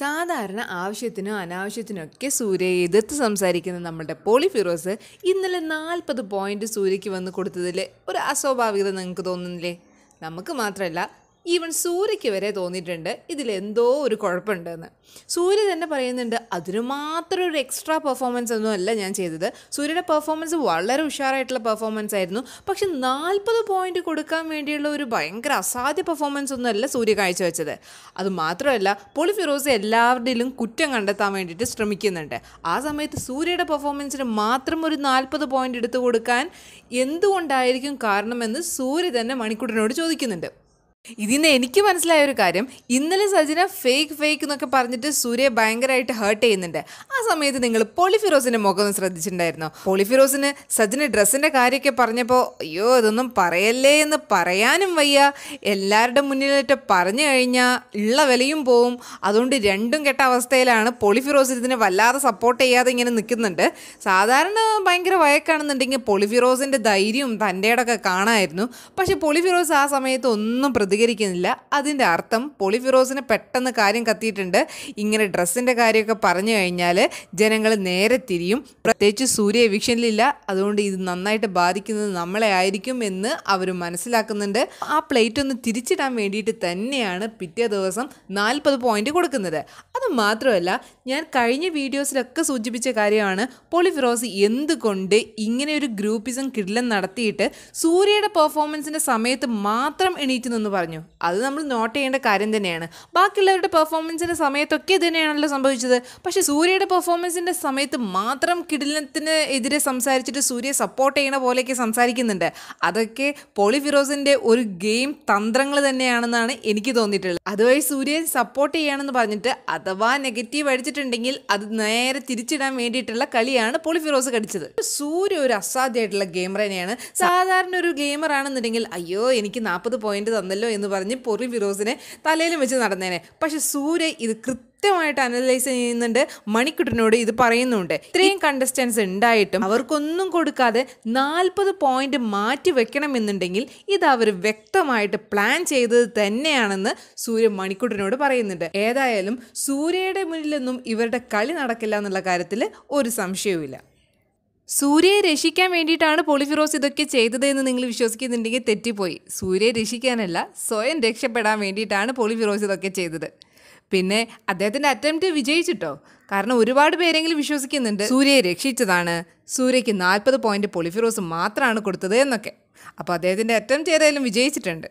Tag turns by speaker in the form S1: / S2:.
S1: സാധാരണ ആവശ്യത്തിനും അനാവശ്യത്തിനൊക്കെ ഒക്കെ സൂര്യയെ എതിർത്ത് സംസാരിക്കുന്ന നമ്മുടെ പോളിഫിറോസ് ഇന്നലെ നാൽപ്പത് പോയിന്റ് സൂര്യയ്ക്ക് വന്ന് കൊടുത്തതിൽ ഒരു അസ്വാഭാവികത നിങ്ങൾക്ക് തോന്നുന്നില്ലേ നമുക്ക് മാത്രമല്ല ഈവൻ സൂര്യയ്ക്ക് വരെ തോന്നിയിട്ടുണ്ട് ഇതിലെന്തോ ഒരു കുഴപ്പമുണ്ടെന്ന് സൂര്യ തന്നെ പറയുന്നുണ്ട് അതിനു മാത്രം ഒരു എക്സ്ട്രാ പെർഫോമൻസ് ഒന്നും അല്ല ഞാൻ ചെയ്തത് സൂര്യയുടെ പെർഫോമൻസ് വളരെ ഉഷാറായിട്ടുള്ള പെർഫോമൻസ് ആയിരുന്നു പക്ഷെ നാൽപ്പത് പോയിന്റ് കൊടുക്കാൻ വേണ്ടിയുള്ള ഒരു ഭയങ്കര അസാധ്യ പെർഫോമൻസ് ഒന്നും അല്ല സൂര്യ കാഴ്ചവെച്ചത് അത് മാത്രമല്ല പൊളി ഫിറോസ് എല്ലാവരുടെയും കുറ്റം കണ്ടെത്താൻ വേണ്ടിയിട്ട് ശ്രമിക്കുന്നുണ്ട് ആ സമയത്ത് സൂര്യയുടെ പെർഫോമൻസിന് മാത്രം ഒരു നാൽപ്പത് പോയിന്റ് എടുത്തു കൊടുക്കാൻ എന്തുകൊണ്ടായിരിക്കും കാരണമെന്ന് സൂര്യ തന്നെ മണിക്കൂട്ടിനോട് ചോദിക്കുന്നുണ്ട് ഇതിന്ന് എനിക്ക് മനസ്സിലായ ഒരു കാര്യം ഇന്നലെ സജിന ഫേക്ക് ഫേക്ക് എന്നൊക്കെ പറഞ്ഞിട്ട് സൂര്യ ഭയങ്കരമായിട്ട് ഹേർട്ട് ചെയ്യുന്നുണ്ട് ആ സമയത്ത് നിങ്ങൾ പോളിഫിറോസിന്റെ മുഖം ഒന്ന് ശ്രദ്ധിച്ചിട്ടുണ്ടായിരുന്നോ പോളിഫിറോസിന് സജിന് ഡ്രസ്സിന്റെ കാര്യമൊക്കെ പറഞ്ഞപ്പോൾ അയ്യോ ഇതൊന്നും പറയല്ലേ എന്ന് പറയാനും വയ്യ എല്ലാവരുടെ മുന്നിലിട്ട് പറഞ്ഞു കഴിഞ്ഞാൽ ഉള്ള വിലയും പോവും അതുകൊണ്ട് രണ്ടും കെട്ട അവസ്ഥയിലാണ് പോളിഫിറോസ് ഇതിനെ വല്ലാതെ സപ്പോർട്ട് ചെയ്യാതെ ഇങ്ങനെ നിൽക്കുന്നുണ്ട് സാധാരണ ഭയങ്കര വയക്കാണെന്നുണ്ടെങ്കിൽ പോളിഫിറോസിന്റെ ധൈര്യവും തൻ്റെ കാണായിരുന്നു കാണാമായിരുന്നു പക്ഷെ പോളിഫിറോസ് ആ സമയത്ത് ഒന്നും പ്രതികരിക്കുന്നില്ല അതിൻ്റെ അർത്ഥം പൊളി പെട്ടെന്ന് കാര്യം കത്തിയിട്ടുണ്ട് ഇങ്ങനെ ഡ്രസ്സിൻ്റെ കാര്യമൊക്കെ പറഞ്ഞു കഴിഞ്ഞാൽ ജനങ്ങൾ നേരെ തിരിയും പ്രത്യേകിച്ച് സൂര്യ എവിക്ഷനിലില്ല അതുകൊണ്ട് ഇത് നന്നായിട്ട് ബാധിക്കുന്നത് നമ്മളെ ആയിരിക്കും എന്ന് അവർ മനസ്സിലാക്കുന്നുണ്ട് ആ പ്ലേറ്റ് ഒന്ന് തിരിച്ചിടാൻ വേണ്ടിയിട്ട് തന്നെയാണ് പിറ്റേ ദിവസം നാൽപ്പത് പോയിന്റ് കൊടുക്കുന്നത് അത് മാത്രമല്ല ഞാൻ കഴിഞ്ഞ വീഡിയോസിലൊക്കെ സൂചിപ്പിച്ച കാര്യമാണ് പൊളി എന്തുകൊണ്ട് ഇങ്ങനെ ഒരു ഗ്രൂപ്പിസം കിടിലം നടത്തിയിട്ട് സൂര്യയുടെ പെർഫോമൻസിൻ്റെ സമയത്ത് മാത്രം എണീറ്റ് നിന്ന് പറഞ്ഞു അത് നമ്മൾ നോട്ട് ചെയ്യേണ്ട കാര്യം തന്നെയാണ് ബാക്കിയുള്ളവരുടെ പെർഫോമൻസിൻ്റെ സമയത്തൊക്കെ ഇത് തന്നെയാണല്ലോ സംഭവിച്ചത് പക്ഷേ സൂര്യയുടെ പെർഫോമൻസിൻ്റെ സമയത്ത് മാത്രം കിടിലത്തിന് എതിരെ സംസാരിച്ചിട്ട് സൂര്യ സപ്പോർട്ട് ചെയ്യണ പോലെയൊക്കെ സംസാരിക്കുന്നുണ്ട് അതൊക്കെ പോളിഫിറോസിൻ്റെ ഒരു ഗെയിം തന്ത്രങ്ങൾ തന്നെയാണെന്നാണ് എനിക്ക് തോന്നിയിട്ടുള്ളത് അതുവഴി സൂര്യൻ സപ്പോർട്ട് ചെയ്യണമെന്ന് പറഞ്ഞിട്ട് അഥവാ നെഗറ്റീവ് അടിച്ചിട്ടുണ്ടെങ്കിൽ അത് നേരെ തിരിച്ചിടാൻ വേണ്ടിയിട്ടുള്ള കളിയാണ് പോളിഫിറോസ് കടിച്ചത് സൂര്യ ഒരു അസാധ്യമായിട്ടുള്ള ഗെയിമർ തന്നെയാണ് സാധാരണ ഒരു ഗെയിമർ ആണെന്നുണ്ടെങ്കിൽ അയ്യോ എനിക്ക് നാൽപ്പത് പോയിന്റ് തന്നല്ലോ എന്ന് പറഞ്ഞ് പൊറി ഫിറോസിനെ തലയിൽ വെച്ച് നടന്നേനെ പക്ഷെ സൂര്യ ഇത് കൃത്യമായിട്ട് അനലൈസ് ചെയ്യുന്നുണ്ട് മണിക്കുട്ടനോട് ഇത് പറയുന്നുണ്ട് ഇത്രയും കണ്ടസ്റ്റൻസ് ഉണ്ടായിട്ടും അവർക്കൊന്നും കൊടുക്കാതെ നാൽപ്പത് പോയിന്റ് മാറ്റി വെക്കണമെന്നുണ്ടെങ്കിൽ ഇത് അവർ വ്യക്തമായിട്ട് പ്ലാൻ ചെയ്തത് തന്നെയാണെന്ന് സൂര്യ മണിക്കുട്ടനോട് പറയുന്നുണ്ട് ഏതായാലും സൂര്യയുടെ മുന്നിലൊന്നും ഇവരുടെ കളി നടക്കില്ല എന്നുള്ള കാര്യത്തിൽ ഒരു സംശയവുമില്ല സൂര്യയെ രക്ഷിക്കാൻ വേണ്ടിയിട്ടാണ് പോളിഫിറോസ് ഇതൊക്കെ ചെയ്തത് എന്ന് നിങ്ങൾ വിശ്വസിക്കുന്നുണ്ടെങ്കിൽ തെറ്റിപ്പോയി സൂര്യയെ രക്ഷിക്കാനല്ല സ്വയം രക്ഷപ്പെടാൻ വേണ്ടിയിട്ടാണ് പോളിഫിറോസ് ഇതൊക്കെ ചെയ്തത് പിന്നെ അദ്ദേഹത്തിൻ്റെ അറ്റംപ്റ്റ് വിജയിച്ചിട്ടോ കാരണം ഒരുപാട് പേരെങ്കിലും വിശ്വസിക്കുന്നുണ്ട് സൂര്യയെ രക്ഷിച്ചതാണ് സൂര്യയ്ക്ക് നാൽപ്പത് പോയിന്റ് പൊളിഫിറോസ് മാത്രമാണ് കൊടുത്തത് എന്നൊക്കെ അപ്പോൾ അദ്ദേഹത്തിൻ്റെ അറ്റംപ്റ്റ് ഏതായാലും വിജയിച്ചിട്ടുണ്ട്